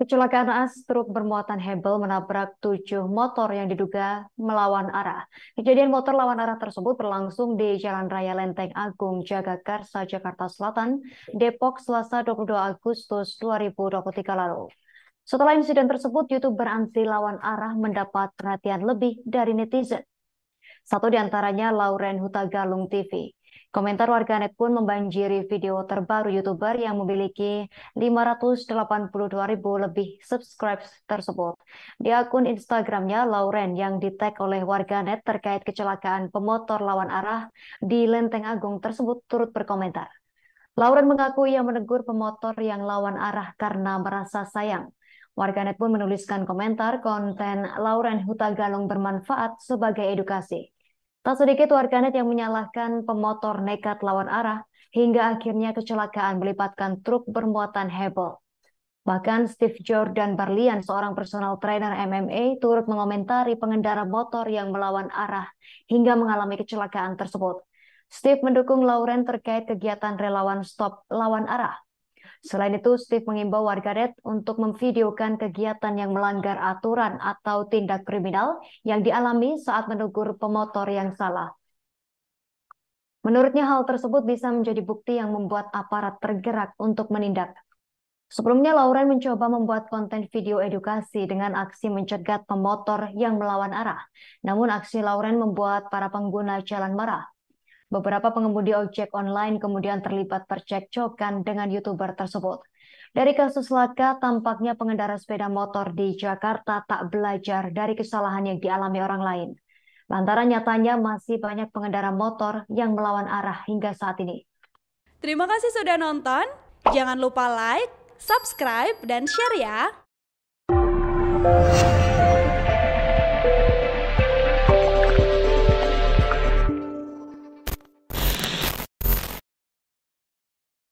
Kecelakaan as truk bermuatan hebel menabrak tujuh motor yang diduga melawan arah. Kejadian motor lawan arah tersebut berlangsung di Jalan Raya Lenteng Agung, Jagakarsa, Jakarta Selatan, Depok, Selasa 22 Agustus 2023 lalu. Setelah insiden tersebut, YouTuber anti lawan arah mendapat perhatian lebih dari netizen. Satu di antaranya Lauren Hutagalung TV. Komentar warganet pun membanjiri video terbaru YouTuber yang memiliki 582 ribu lebih subscribe tersebut. Di akun Instagramnya, Lauren yang ditek oleh warganet terkait kecelakaan pemotor lawan arah di Lenteng Agung tersebut turut berkomentar. Lauren mengaku ia menegur pemotor yang lawan arah karena merasa sayang. Warganet pun menuliskan komentar konten Lauren Huta Galung bermanfaat sebagai edukasi. Tak sedikit warganet yang menyalahkan pemotor nekat lawan arah hingga akhirnya kecelakaan melibatkan truk bermuatan hebel. Bahkan Steve Jordan Barlian, seorang personal trainer MMA, turut mengomentari pengendara motor yang melawan arah hingga mengalami kecelakaan tersebut. Steve mendukung Lauren terkait kegiatan relawan stop lawan arah Selain itu, Steve mengimbau warganet untuk memvideokan kegiatan yang melanggar aturan atau tindak kriminal yang dialami saat menegur pemotor yang salah. Menurutnya hal tersebut bisa menjadi bukti yang membuat aparat tergerak untuk menindak. Sebelumnya, Lauren mencoba membuat konten video edukasi dengan aksi mencegat pemotor yang melawan arah. Namun, aksi Lauren membuat para pengguna jalan marah. Beberapa pengemudi ojek online kemudian terlibat percekcokan dengan YouTuber tersebut. Dari kasus laka, tampaknya pengendara sepeda motor di Jakarta tak belajar dari kesalahan yang dialami orang lain. Lantaran nyatanya masih banyak pengendara motor yang melawan arah hingga saat ini. Terima kasih sudah nonton. Jangan lupa like, subscribe, dan share ya.